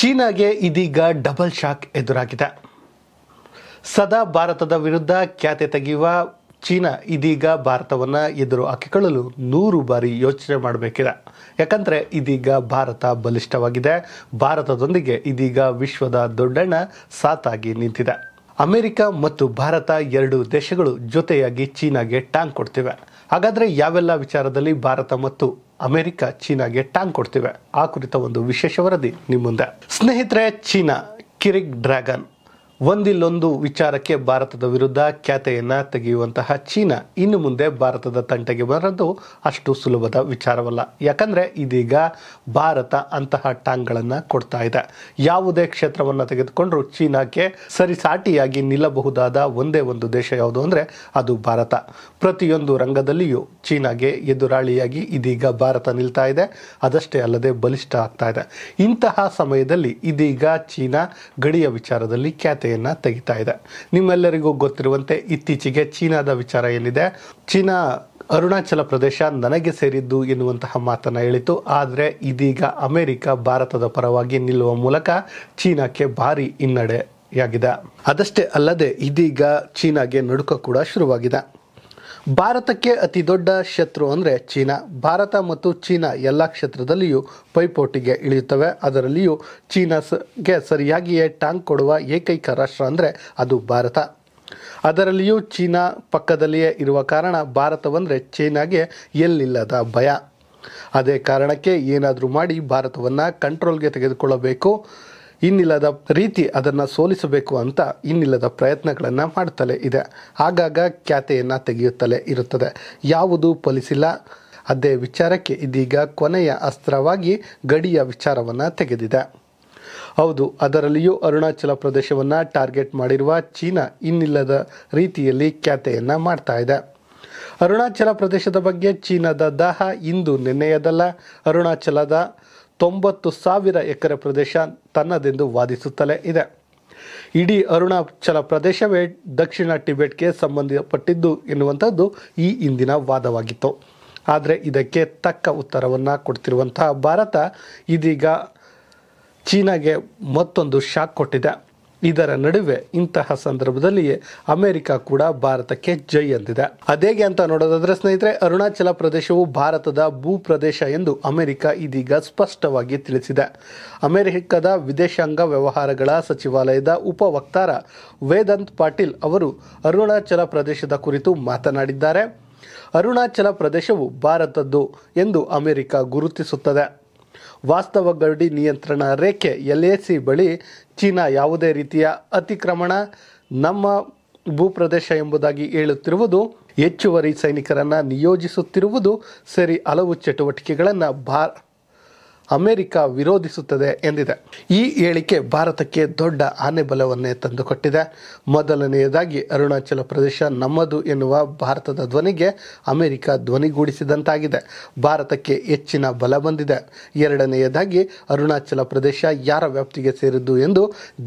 ಚೀನಾಗೆ ಇದೀಗ double shock ಎದುರಾಗಿದೆ ಸದಾ ಭಾರತದ ವಿರುದ್ಧ ಖ್ಯಾತೆ ತೆಗೆಯುವ ಚೀನಾ ಇದೀಗ ಭಾರತವನ್ನು ಎದುರು ಹಾಕಿಕೊಳ್ಳಲು ನೂರು ಬಾರಿ ಯೋಚನೆ ಮಾಡಬೇಕಿದೆ ಯಾಕಂದರೆ ಇದೀಗ ಭಾರತ ಬಲಿಷ್ಠವಾಗಿದೆ ಭಾರತದೊಂದಿಗೆ ಇದೀಗ ವಿಶ್ವದ ದೊಡ್ಡಣ್ಣ ಸಾತಾಗಿ ನಿಂತಿದೆ ಅಮೆರಿಕ ಮತ್ತು ಭಾರತ ಎರಡು ದೇಶಗಳು ಜೊತೆಯಾಗಿ ಚೀನಾಗೆ ಟ್ಯಾಂಕ್ ಕೊಡ್ತಿವೆ ಹಾಗಾದರೆ ಯಾವೆಲ್ಲ ವಿಚಾರದಲ್ಲಿ ಭಾರತ ಮತ್ತು ಅಮೆರಿಕ ಚೀನಾಗೆ ಟಾಂಗ್ ಕೊಡ್ತಿವೆ ಆ ಕುರಿತ ಒಂದು ವಿಶೇಷ ವರದಿ ನಿಮ್ಮ ಮುಂದೆ ಸ್ನೇಹಿತರೆ ಚೀನಾ ಕಿರಿಕ್ ಡ್ರ್ಯಾಗನ್ ಒಂದಿಲ್ಲೊಂದು ವಿಚಾರಕ್ಕೆ ಭಾರತದ ವಿರುದ್ಧ ಖ್ಯಾತೆಯನ್ನು ತೆಗೆಯುವಂತಹ ಚೀನಾ ಇನ್ನು ಮುಂದೆ ಭಾರತದ ತಂಟೆಗೆ ಬರೋದು ಅಷ್ಟು ಸುಲಭದ ವಿಚಾರವಲ್ಲ ಯಾಕಂದರೆ ಇದೀಗ ಭಾರತ ಅಂತಹ ಟಾಂಗ್ಗಳನ್ನು ಕೊಡ್ತಾ ಇದೆ ಯಾವುದೇ ಕ್ಷೇತ್ರವನ್ನು ತೆಗೆದುಕೊಂಡ್ರೂ ಚೀನಾಕ್ಕೆ ಸರಿಸಾಟಿಯಾಗಿ ನಿಲ್ಲಬಹುದಾದ ಒಂದೇ ಒಂದು ದೇಶ ಯಾವುದು ಅಂದರೆ ಅದು ಭಾರತ ಪ್ರತಿಯೊಂದು ರಂಗದಲ್ಲಿಯೂ ಚೀನಾಗೆ ಎದುರಾಳಿಯಾಗಿ ಇದೀಗ ಭಾರತ ನಿಲ್ತಾ ಇದೆ ಅದಷ್ಟೇ ಅಲ್ಲದೆ ಬಲಿಷ್ಠ ಆಗ್ತಾ ಇದೆ ಇಂತಹ ಸಮಯದಲ್ಲಿ ಇದೀಗ ಚೀನಾ ಗಡಿಯ ವಿಚಾರದಲ್ಲಿ ಖ್ಯಾತೆ ತಪಾಸಣೆಯನ್ನು ತೆಗಿತಾ ಇದೆ ನಿಮ್ಮೆಲ್ಲರಿಗೂ ಗೊತ್ತಿರುವಂತೆ ಇತ್ತೀಚೆಗೆ ಚೀನಾದ ವಿಚಾರ ಏನಿದೆ ಚೀನಾ ಅರುಣಾಚಲ ಪ್ರದೇಶ ನನಗೆ ಸೇರಿದ್ದು ಎನ್ನುವಂತಹ ಮಾತನ್ನ ಹೇಳಿತು ಆದರೆ ಇದೀಗ ಅಮೆರಿಕ ಭಾರತದ ಪರವಾಗಿ ನಿಲ್ಲುವ ಮೂಲಕ ಚೀನಾಕ್ಕೆ ಭಾರಿ ಹಿನ್ನಡೆಯಾಗಿದೆ ಅದಷ್ಟೇ ಅಲ್ಲದೆ ಇದೀಗ ಚೀನಾಗೆ ನಡುಕ ಕೂಡ ಶುರುವಾಗಿದೆ ಭಾರತಕ್ಕೆ ಅತಿ ದೊಡ್ಡ ಶತ್ರು ಅಂದರೆ ಚೀನಾ ಭಾರತ ಮತ್ತು ಚೀನಾ ಎಲ್ಲ ಕ್ಷೇತ್ರದಲ್ಲಿಯೂ ಪೈಪೋಟಿಗೆ ಇಳಿಯುತ್ತವೆ ಅದರಲ್ಲಿಯೂ ಚೀನಾಗೆ ಸರಿಯಾಗಿಯೇ ಟ್ಯಾಂಕ್ ಕೊಡುವ ಏಕೈಕ ರಾಷ್ಟ್ರ ಅಂದರೆ ಅದು ಭಾರತ ಅದರಲ್ಲಿಯೂ ಚೀನಾ ಪಕ್ಕದಲ್ಲಿಯೇ ಇರುವ ಕಾರಣ ಭಾರತವಂದರೆ ಚೀನಾಗೆ ಎಲ್ಲಿಲ್ಲದ ಭಯ ಅದೇ ಕಾರಣಕ್ಕೆ ಏನಾದರೂ ಮಾಡಿ ಭಾರತವನ್ನು ಕಂಟ್ರೋಲ್ಗೆ ತೆಗೆದುಕೊಳ್ಳಬೇಕು ಇನ್ನಿಲ್ಲದ ರೀತಿ ಅದನ್ನು ಸೋಲಿಸಬೇಕು ಅಂತ ಇನ್ನಿಲ್ಲದ ಪ್ರಯತ್ನಗಳನ್ನು ಮಾಡುತ್ತಲೇ ಇದೆ ಆಗಾಗ ಖ್ಯಾತೆಯನ್ನು ತೆಗೆಯುತ್ತಲೇ ಇರುತ್ತದೆ ಯಾವುದು ಫಲಿಸಿಲ್ಲ ಅದೇ ವಿಚಾರಕ್ಕೆ ಇದೀಗ ಕೊನೆಯ ಅಸ್ತ್ರವಾಗಿ ಗಡಿಯ ವಿಚಾರವನ್ನು ತೆಗೆದಿದೆ ಹೌದು ಅದರಲ್ಲಿಯೂ ಅರುಣಾಚಲ ಪ್ರದೇಶವನ್ನು ಟಾರ್ಗೆಟ್ ಮಾಡಿರುವ ಚೀನಾ ಇನ್ನಿಲ್ಲದ ರೀತಿಯಲ್ಲಿ ಖ್ಯಾತೆಯನ್ನು ಮಾಡ್ತಾ ಇದೆ ಅರುಣಾಚಲ ಪ್ರದೇಶದ ಬಗ್ಗೆ ಚೀನಾದ ದಾಹ ಇಂದು ನೆನ್ನೆಯದಲ್ಲ ಅರುಣಾಚಲದ ತೊಂಬತ್ತು ಸಾವಿರ ಎಕರೆ ಪ್ರದೇಶ ತನ್ನದೆಂದು ವಾದಿಸುತ್ತಲೇ ಇದೆ ಇಡೀ ಅರುಣಾಚಲ ಪ್ರದೇಶವೇ ದಕ್ಷಿಣ ಟಿಬೆಟ್ಗೆ ಸಂಬಂಧಪಟ್ಟಿದ್ದು ಎನ್ನುವಂಥದ್ದು ಈ ಇಂದಿನ ವಾದವಾಗಿತ್ತು ಆದರೆ ಇದಕ್ಕೆ ತಕ್ಕ ಉತ್ತರವನ್ನು ಕೊಡ್ತಿರುವಂತಹ ಭಾರತ ಇದೀಗ ಚೀನಾಗೆ ಮತ್ತೊಂದು ಶಾಕ್ ಕೊಟ್ಟಿದೆ ಇದರ ನಡುವೆ ಇಂತಹ ಸಂದರ್ಭದಲ್ಲಿಯೇ ಅಮೆರಿಕ ಕೂಡ ಭಾರತಕ್ಕೆ ಜೈ ಎಂದಿದೆ ಅದೇಗೆ ಅಂತ ನೋಡೋದಾದ್ರೆ ಸ್ನೇಹಿತರೆ ಅರುಣಾಚಲ ಪ್ರದೇಶವು ಭಾರತದ ಭೂ ಪ್ರದೇಶ ಎಂದು ಅಮೆರಿಕ ಇದೀಗ ಸ್ಪಷ್ಟವಾಗಿ ತಿಳಿಸಿದೆ ಅಮೆರಿಕದ ವಿದೇಶಾಂಗ ವ್ಯವಹಾರಗಳ ಸಚಿವಾಲಯದ ಉಪ ವಕ್ತಾರ ವೇದಾಂತ್ ಪಾಟೀಲ್ ಅವರು ಅರುಣಾಚಲ ಪ್ರದೇಶದ ಕುರಿತು ಮಾತನಾಡಿದ್ದಾರೆ ಅರುಣಾಚಲ ಪ್ರದೇಶವು ಭಾರತದ್ದು ಎಂದು ಅಮೆರಿಕ ಗುರುತಿಸುತ್ತದೆ ವಾಸ್ತವ ಗಡಿ ನಿಯಂತ್ರಣ ರೇಖೆ ಎಲ್ಎಸಿ ಬಳಿ ಚೀನಾ ಯಾವುದೇ ರೀತಿಯ ಅತಿಕ್ರಮಣ ನಮ್ಮ ಭೂಪ್ರದೇಶ ಎಂಬುದಾಗಿ ಹೇಳುತ್ತಿರುವುದು ಹೆಚ್ಚುವರಿ ಸೈನಿಕರನ್ನು ನಿಯೋಜಿಸುತ್ತಿರುವುದು ಸರಿ ಹಲವು ಚಟುವಟಿಕೆಗಳನ್ನು ಭಾ ಅಮೆರಿಕ ವಿರೋಧಿಸುತ್ತದೆ ಎಂದಿದೆ ಈ ಹೇಳಿಕೆ ಭಾರತಕ್ಕೆ ದೊಡ್ಡ ಆನೆ ಬಲವನ್ನೇ ತಂದುಕೊಟ್ಟಿದೆ ಮೊದಲನೆಯದಾಗಿ ಅರುಣಾಚಲ ಪ್ರದೇಶ ನಮ್ಮದು ಎನ್ನುವ ಭಾರತದ ಧ್ವನಿಗೆ ಅಮೆರಿಕ ಧ್ವನಿಗೂಡಿಸಿದಂತಾಗಿದೆ ಭಾರತಕ್ಕೆ ಹೆಚ್ಚಿನ ಬಲ ಬಂದಿದೆ ಎರಡನೆಯದಾಗಿ ಅರುಣಾಚಲ ಪ್ರದೇಶ ಯಾರ ವ್ಯಾಪ್ತಿಗೆ ಸೇರಿದ್ದು ಎಂದು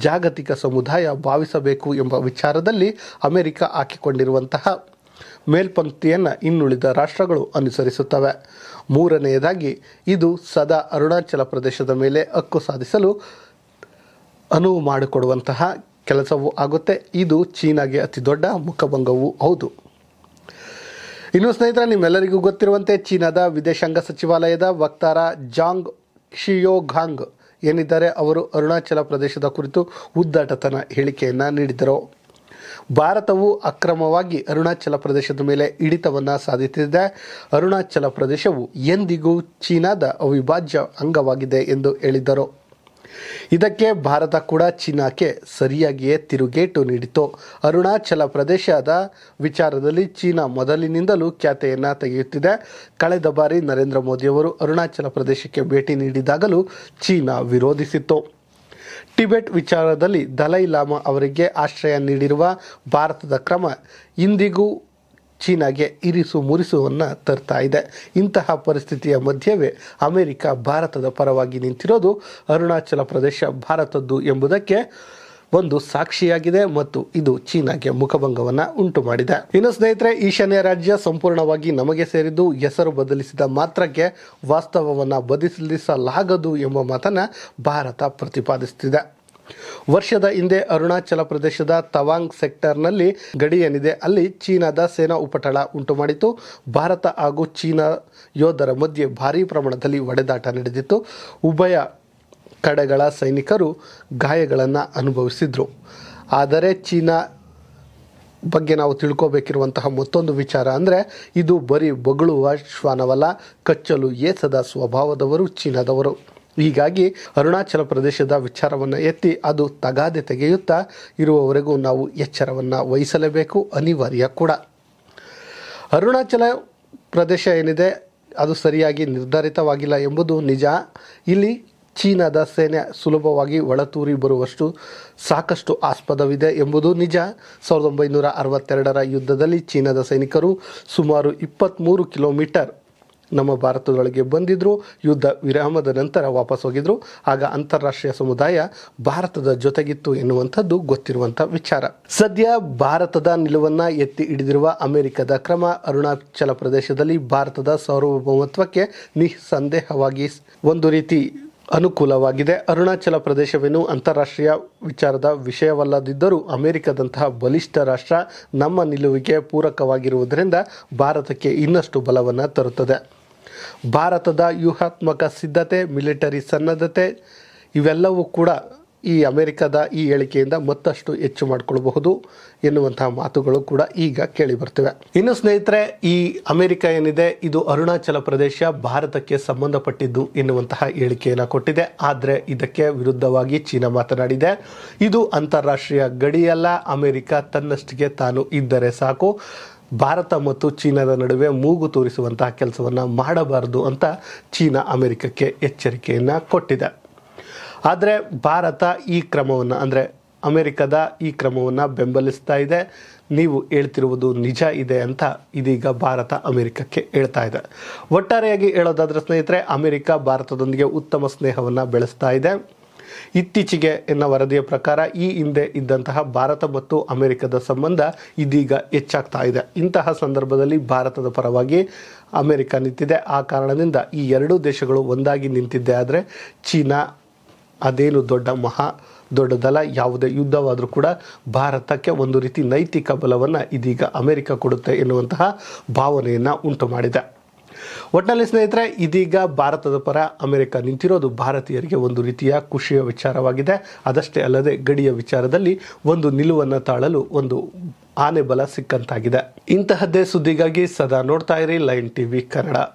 ಜಾಗತಿಕ ಸಮುದಾಯ ಭಾವಿಸಬೇಕು ಎಂಬ ವಿಚಾರದಲ್ಲಿ ಅಮೆರಿಕ ಹಾಕಿಕೊಂಡಿರುವಂತಹ ಮೇಲ್ಪಂಕ್ತಿಯನ್ನು ಇನ್ನುಳಿದ ರಾಷ್ಟ್ರಗಳು ಅನುಸರಿಸುತ್ತವೆ ಮೂರನೆಯದಾಗಿ ಇದು ಸದಾ ಅರುಣಾಚಲ ಪ್ರದೇಶದ ಮೇಲೆ ಹಕ್ಕು ಸಾಧಿಸಲು ಅನುವು ಮಾಡಿಕೊಡುವಂತಹ ಕೆಲಸವೂ ಆಗುತ್ತೆ ಇದು ಚೀನಾಗೆ ಅತಿ ದೊಡ್ಡ ಮುಖಭಂಗವೂ ಹೌದು ಇನ್ನು ಸ್ನೇಹಿತರ ನಿಮ್ಮೆಲ್ಲರಿಗೂ ಗೊತ್ತಿರುವಂತೆ ಚೀನಾದ ವಿದೇಶಾಂಗ ಸಚಿವಾಲಯದ ವಕ್ತಾರ ಜಾಂಗ್ ಕ್ಷಿಯೋಘಾಂಗ್ ಏನಿದ್ದಾರೆ ಅವರು ಅರುಣಾಚಲ ಪ್ರದೇಶದ ಕುರಿತು ಉದ್ದಾಟತನ ಹೇಳಿಕೆಯನ್ನು ನೀಡಿದರು ಭಾರತವು ಅಕ್ರಮವಾಗಿ ಅರುಣಾಚಲ ಪ್ರದೇಶದ ಮೇಲೆ ಹಿಡಿತವನ್ನು ಸಾಧಿಸಿದೆ ಅರುಣಾಚಲ ಪ್ರದೇಶವು ಎಂದಿಗೂ ಚೀನಾದ ಅವಿಭಾಜ್ಯ ಅಂಗವಾಗಿದೆ ಎಂದು ಹೇಳಿದರು ಇದಕ್ಕೆ ಭಾರತ ಕೂಡ ಚೀನಾಕ್ಕೆ ಸರಿಯಾಗಿಯೇ ತಿರುಗೇಟು ನೀಡಿತು ಅರುಣಾಚಲ ಪ್ರದೇಶದ ವಿಚಾರದಲ್ಲಿ ಚೀನಾ ಮೊದಲಿನಿಂದಲೂ ಖ್ಯಾತೆಯನ್ನು ತೆಗೆಯುತ್ತಿದೆ ಕಳೆದ ಬಾರಿ ನರೇಂದ್ರ ಮೋದಿಯವರು ಅರುಣಾಚಲ ಪ್ರದೇಶಕ್ಕೆ ಭೇಟಿ ನೀಡಿದಾಗಲೂ ಚೀನಾ ವಿರೋಧಿಸಿತ್ತು ಟಿಬೆಟ್ ವಿಚಾರದಲ್ಲಿ ದಲೈ ಲಾಮಾ ಅವರಿಗೆ ಆಶ್ರಯ ನೀಡಿರುವ ಭಾರತದ ಕ್ರಮ ಇಂದಿಗೂ ಚೀನಾಗೆ ಇರಿಸು ಮುರಿಸುವನ್ನು ತರ್ತಾ ಇದೆ ಇಂತಹ ಪರಿಸ್ಥಿತಿಯ ಮಧ್ಯವೇ ಅಮೆರಿಕ ಭಾರತದ ಪರವಾಗಿ ನಿಂತಿರೋದು ಅರುಣಾಚಲ ಪ್ರದೇಶ ಭಾರತದ್ದು ಎಂಬುದಕ್ಕೆ ಒಂದು ಸಾಕ್ಷಿಯಾಗಿದೆ ಮತ್ತು ಇದು ಚೀನಾಗೆ ಮುಖಭಂಗವನ್ನು ಉಂಟು ಮಾಡಿದೆ ಇನ್ನು ಸ್ನೇಹಿತರೆ ಈಶಾನ್ಯ ರಾಜ್ಯ ಸಂಪೂರ್ಣವಾಗಿ ನಮಗೆ ಸೇರಿದ್ದು ಹೆಸರು ಬದಲಿಸಿದ ಮಾತ್ರಕ್ಕೆ ವಾಸ್ತವವನ್ನು ಬದಲಿಸಲಾಗದು ಎಂಬ ಮಾತನ್ನು ಭಾರತ ಪ್ರತಿಪಾದಿಸುತ್ತಿದೆ ವರ್ಷದ ಹಿಂದೆ ಅರುಣಾಚಲ ಪ್ರದೇಶದ ತವಾಂಗ್ ಸೆಕ್ಟರ್ನಲ್ಲಿ ಗಡಿ ಏನಿದೆ ಅಲ್ಲಿ ಚೀನಾದ ಸೇನಾ ಉಪಟಳ ಉಂಟು ಭಾರತ ಹಾಗೂ ಚೀನಾ ಯೋಧರ ಮಧ್ಯೆ ಭಾರೀ ಪ್ರಮಾಣದಲ್ಲಿ ಒಡೆದಾಟ ನಡೆದಿತ್ತು ಉಭಯ ಕಡೆಗಳ ಸೈನಿಕರು ಗಾಯಗಳನ್ನು ಅನುಭವಿಸಿದರು ಆದರೆ ಚೀನಾ ಬಗ್ಗೆ ನಾವು ತಿಳ್ಕೋಬೇಕಿರುವಂತಹ ಮತ್ತೊಂದು ವಿಚಾರ ಅಂದರೆ ಇದು ಬರೀ ಬಗಳುವ ಶ್ವಾನವಲ್ಲ ಕಚ್ಚಲು ಏಸದ ಸ್ವಭಾವದವರು ಚೀನಾದವರು ಹೀಗಾಗಿ ಅರುಣಾಚಲ ಪ್ರದೇಶದ ವಿಚಾರವನ್ನು ಎತ್ತಿ ಅದು ತಗಾದೆ ತೆಗೆಯುತ್ತಾ ಇರುವವರೆಗೂ ನಾವು ಎಚ್ಚರವನ್ನು ವಹಿಸಲೇಬೇಕು ಅನಿವಾರ್ಯ ಕೂಡ ಅರುಣಾಚಲ ಪ್ರದೇಶ ಏನಿದೆ ಅದು ಸರಿಯಾಗಿ ನಿರ್ಧಾರಿತವಾಗಿಲ್ಲ ಎಂಬುದು ನಿಜ ಇಲ್ಲಿ ಚೀನಾದ ಸೇನೆ ಸುಲಭವಾಗಿ ಒಳತೂರಿ ಬರುವಷ್ಟು ಸಾಕಷ್ಟು ಆಸ್ಪದವಿದೆ ಎಂಬುದು ನಿಜ ಸಾವಿರದ ಒಂಬೈನೂರ ಅರವತ್ತೆರಡರ ಯುದ್ಧದಲ್ಲಿ ಚೀನಾದ ಸೈನಿಕರು ಸುಮಾರು ಇಪ್ಪತ್ತ್ಮೂರು ಕಿಲೋಮೀಟರ್ ನಮ್ಮ ಭಾರತದೊಳಗೆ ಬಂದಿದ್ದರು ಯುದ್ಧ ವಿರಾಮದ ನಂತರ ವಾಪಸ್ ಹೋಗಿದ್ರು ಆಗ ಅಂತಾರಾಷ್ಟ್ರೀಯ ಸಮುದಾಯ ಭಾರತದ ಜೊತೆಗಿತ್ತು ಎನ್ನುವಂಥದ್ದು ಗೊತ್ತಿರುವಂಥ ವಿಚಾರ ಸದ್ಯ ಭಾರತದ ನಿಲುವನ್ನು ಎತ್ತಿ ಹಿಡಿದಿರುವ ಅಮೆರಿಕದ ಕ್ರಮ ಅರುಣಾಚಲ ಪ್ರದೇಶದಲ್ಲಿ ಭಾರತದ ಸಾರ್ವಭೌಮತ್ವಕ್ಕೆ ನಿಸ್ಸಂದೇಹವಾಗಿ ಒಂದು ರೀತಿ ಅನುಕೂಲವಾಗಿದೆ ಅರುಣಾಚಲ ಪ್ರದೇಶವೇನು ಅಂತಾರಾಷ್ಟ್ರೀಯ ವಿಚಾರದ ವಿಷಯವಲ್ಲದಿದ್ದರೂ ಅಮೆರಿಕದಂತಹ ಬಲಿಷ್ಠ ರಾಷ್ಟ್ರ ನಮ್ಮ ನಿಲುವಿಗೆ ಪೂರಕವಾಗಿರುವುದರಿಂದ ಭಾರತಕ್ಕೆ ಇನ್ನಷ್ಟು ಬಲವನ್ನು ತರುತ್ತದೆ ಭಾರತದ ವ್ಯೂಹಾತ್ಮಕ ಸಿದ್ಧತೆ ಮಿಲಿಟರಿ ಸನ್ನದ್ಧತೆ ಇವೆಲ್ಲವೂ ಕೂಡ ಈ ಅಮೆರಿಕದ ಈ ಹೇಳಿಕೆಯಿಂದ ಮತ್ತಷ್ಟು ಹೆಚ್ಚು ಮಾಡಿಕೊಳ್ಳಬಹುದು ಎನ್ನುವಂತಹ ಮಾತುಗಳು ಕೂಡ ಈಗ ಕೇಳಿ ಬರ್ತಿವೆ ಇನ್ನು ಸ್ನೇಹಿತರೆ ಈ ಅಮೆರಿಕ ಏನಿದೆ ಇದು ಅರುಣಾಚಲ ಪ್ರದೇಶ ಭಾರತಕ್ಕೆ ಸಂಬಂಧಪಟ್ಟಿದ್ದು ಎನ್ನುವಂತಹ ಹೇಳಿಕೆಯನ್ನು ಕೊಟ್ಟಿದೆ ಆದರೆ ಇದಕ್ಕೆ ವಿರುದ್ಧವಾಗಿ ಚೀನಾ ಮಾತನಾಡಿದೆ ಇದು ಅಂತಾರಾಷ್ಟ್ರೀಯ ಗಡಿಯಲ್ಲ ಅಮೆರಿಕ ತನ್ನಷ್ಟಿಗೆ ತಾನು ಇದ್ದರೆ ಸಾಕು ಭಾರತ ಮತ್ತು ಚೀನಾದ ನಡುವೆ ಮೂಗು ತೋರಿಸುವಂತಹ ಕೆಲಸವನ್ನು ಮಾಡಬಾರದು ಅಂತ ಚೀನಾ ಅಮೆರಿಕಕ್ಕೆ ಎಚ್ಚರಿಕೆಯನ್ನು ಕೊಟ್ಟಿದೆ ಆದರೆ ಭಾರತ ಈ ಕ್ರಮವನ್ನು ಅಂದರೆ ಅಮೆರಿಕದ ಈ ಕ್ರಮವನ್ನು ಬೆಂಬಲಿಸ್ತಾ ಇದೆ ನೀವು ಹೇಳ್ತಿರುವುದು ನಿಜ ಇದೆ ಅಂತ ಇದೀಗ ಭಾರತ ಅಮೆರಿಕಕ್ಕೆ ಹೇಳ್ತಾ ಇದೆ ಒಟ್ಟಾರೆಯಾಗಿ ಹೇಳೋದಾದ್ರೆ ಸ್ನೇಹಿತರೆ ಅಮೆರಿಕ ಭಾರತದೊಂದಿಗೆ ಉತ್ತಮ ಸ್ನೇಹವನ್ನು ಬೆಳೆಸ್ತಾ ಇದೆ ಇತ್ತೀಚೆಗೆ ಎನ್ನ ವರದಿಯ ಪ್ರಕಾರ ಈ ಹಿಂದೆ ಇದ್ದಂತಹ ಭಾರತ ಮತ್ತು ಅಮೆರಿಕದ ಸಂಬಂಧ ಇದೀಗ ಹೆಚ್ಚಾಗ್ತಾ ಇದೆ ಇಂತಹ ಸಂದರ್ಭದಲ್ಲಿ ಭಾರತದ ಪರವಾಗಿ ಅಮೆರಿಕ ನಿಂತಿದೆ ಆ ಕಾರಣದಿಂದ ಈ ಎರಡೂ ದೇಶಗಳು ಒಂದಾಗಿ ನಿಂತಿದ್ದೆ ಆದರೆ ಚೀನಾ ಅದೇನು ದೊಡ್ಡ ಮಹಾ ದೊಡ್ಡ ದಲ ಯಾವುದೇ ಯುದ್ಧವಾದರೂ ಕೂಡ ಭಾರತಕ್ಕೆ ಒಂದು ರೀತಿ ನೈತಿಕ ಬಲವನ್ನು ಇದೀಗ ಅಮೆರಿಕ ಕೊಡುತ್ತೆ ಎನ್ನುವಂತಹ ಭಾವನೆಯನ್ನು ಉಂಟು ಮಾಡಿದೆ ಒಟ್ಟಿನಲ್ಲಿ ಸ್ನೇಹಿತರೆ ಇದೀಗ ಭಾರತದ ಪರ ಅಮೆರಿಕ ನಿಂತಿರೋದು ಭಾರತೀಯರಿಗೆ ಒಂದು ರೀತಿಯ ಖುಷಿಯ ವಿಚಾರವಾಗಿದೆ ಅದಷ್ಟೇ ಅಲ್ಲದೆ ಗಡಿಯ ವಿಚಾರದಲ್ಲಿ ಒಂದು ನಿಲುವನ್ನು ತಾಳಲು ಒಂದು ಆನೆ ಬಲ ಸಿಕ್ಕಂತಾಗಿದೆ ಇಂತಹದ್ದೇ ಸುದ್ದಿಗಾಗಿ ಸದಾ ನೋಡ್ತಾ ಇರಿ ಲೈನ್ ಟಿವಿ ಕನ್ನಡ